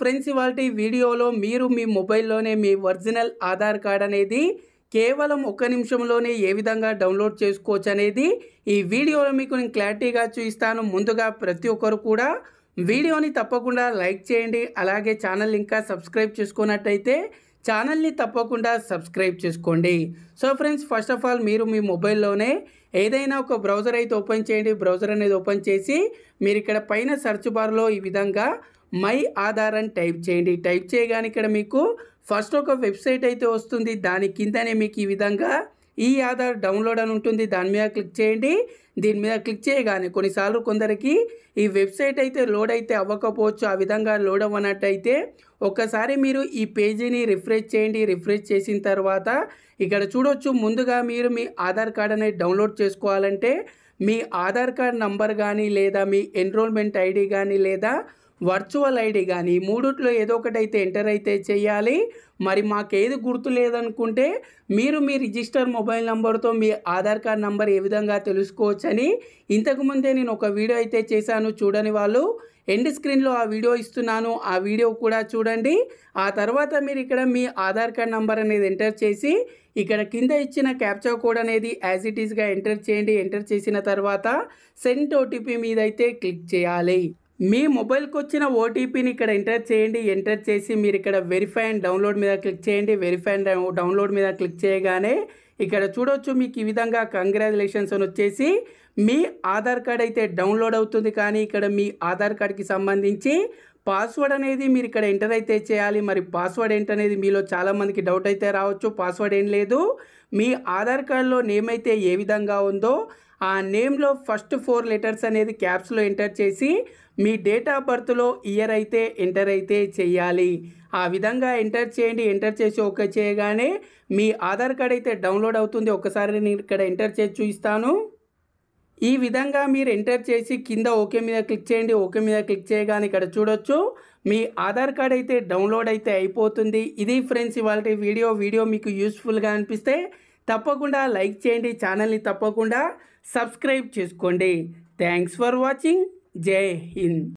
friends ఇవాళ వీడియోలో మీరు మీ మొబైల్లోనే మీ ఒరిజినల్ ఆధార్ కార్డ్ అనేది కేవలం ఒక్క నిమిషంలోనే ఏ విధంగా డౌన్లోడ్ చేసుకోవచ్చు అనేది ఈ వీడియోలో మీకు నేను క్లారిటీగా చూపిస్తాను ముందుగా ప్రతి ఒక్కరు కూడా వీడియోని తప్పకుండా లైక్ చేయండి అలాగే ఛానల్ ఇంకా సబ్స్క్రైబ్ చేసుకున్నట్టయితే ఛానల్ని తప్పకుండా సబ్స్క్రైబ్ చేసుకోండి so friends first of all మీరు మీ మొబైల్లోనే ఏదైనా ఒక బ్రౌజర్ అయితే ఓపెన్ చేయండి బ్రౌజర్ అనేది ఓపెన్ చేసి మీరు ఇక్కడ పైన సర్చ్ బార్లో ఈ విధంగా మై ఆధార్ అని టైప్ చేయండి టైప్ చేయగానే ఇక్కడ మీకు ఫస్ట్ ఒక వెబ్సైట్ అయితే వస్తుంది దాని కిందనే మీకు ఈ విధంగా ఈ ఆధార్ డౌన్లోడ్ అని ఉంటుంది దాని మీద క్లిక్ చేయండి దీని మీద క్లిక్ చేయగానే కొన్నిసార్లు కొందరికి ఈ వెబ్సైట్ అయితే లోడ్ అయితే అవ్వకపోవచ్చు ఆ విధంగా లోడ్ అవ్వనట్టయితే ఒక్కసారి మీరు ఈ పేజీని రిఫ్రెష్ చేయండి రిఫ్రెష్ చేసిన తర్వాత ఇక్కడ చూడొచ్చు ముందుగా మీరు మీ ఆధార్ కార్డ్ అనేది డౌన్లోడ్ చేసుకోవాలంటే మీ ఆధార్ కార్డ్ నంబర్ కానీ లేదా మీ ఎన్రోల్మెంట్ ఐడి కానీ లేదా వర్చువల్ ఐడి కానీ మూడుట్లో ఏదో ఒకటైతే ఎంటర్ అయితే చేయాలి మరి మాకేది గుర్తు లేదనుకుంటే మీరు మీ రిజిస్టర్ మొబైల్ నెంబర్తో మీ ఆధార్ కార్డ్ నంబర్ ఏ విధంగా తెలుసుకోవచ్చని ఇంతకుముందే నేను ఒక వీడియో అయితే చేశాను చూడని వాళ్ళు ఎండ్ స్క్రీన్లో ఆ వీడియో ఇస్తున్నాను ఆ వీడియో కూడా చూడండి ఆ తర్వాత మీరు ఇక్కడ మీ ఆధార్ కార్డ్ నంబర్ అనేది ఎంటర్ చేసి ఇక్కడ కింద ఇచ్చిన క్యాప్చా కోడ్ అనేది యాజ్ ఇట్ ఈస్గా ఎంటర్ చేయండి ఎంటర్ చేసిన తర్వాత సెంట్ ఓటీపీ మీద అయితే క్లిక్ చేయాలి మీ మొబైల్కి వచ్చిన ఓటీపీని ఇక్కడ ఎంటర్ చేయండి ఎంటర్ చేసి మీరు ఇక్కడ వెరిఫై అండ్ డౌన్లోడ్ మీద క్లిక్ చేయండి వెరిఫై అండ్ డౌన్లోడ్ మీద క్లిక్ చేయగానే ఇక్కడ చూడొచ్చు మీకు ఈ విధంగా కంగ్రాచులేషన్స్ అని వచ్చేసి మీ ఆధార్ కార్డ్ అయితే డౌన్లోడ్ అవుతుంది కానీ ఇక్కడ మీ ఆధార్ కార్డ్కి సంబంధించి పాస్వర్డ్ అనేది మీరు ఇక్కడ ఎంటర్ అయితే చేయాలి మరి పాస్వర్డ్ ఏంటనేది మీలో చాలామందికి డౌట్ అయితే రావచ్చు పాస్వర్డ్ ఏం లేదు మీ ఆధార్ కార్డులో నేమ్ అయితే ఏ విధంగా ఉందో ఆ నేమ్లో ఫస్ట్ ఫోర్ లెటర్స్ అనేది క్యాప్స్లో ఎంటర్ చేసి మీ డేట్ ఆఫ్ బర్త్లో ఇయర్ అయితే ఎంటర్ అయితే చేయాలి ఆ విధంగా ఎంటర్ చేయండి ఎంటర్ చేసి ఓకే చేయగానే మీ ఆధార్ కార్డ్ అయితే డౌన్లోడ్ అవుతుంది ఒకసారి నేను ఇక్కడ ఎంటర్ చేసి చూపిస్తాను ఈ విధంగా మీరు ఎంటర్ చేసి కింద ఓకే మీద క్లిక్ చేయండి ఓకే మీద క్లిక్ చేయగానే ఇక్కడ చూడొచ్చు మీ ఆధార్ కార్డ్ అయితే డౌన్లోడ్ అయితే అయిపోతుంది ఇది ఫ్రెండ్స్ ఇవాళ వీడియో వీడియో మీకు యూస్ఫుల్గా అనిపిస్తే తప్పకుండా లైక్ చేయండి ఛానల్ని తప్పకుండా సబ్స్క్రైబ్ చేసుకోండి థ్యాంక్స్ ఫర్ వాచింగ్ జై హింద్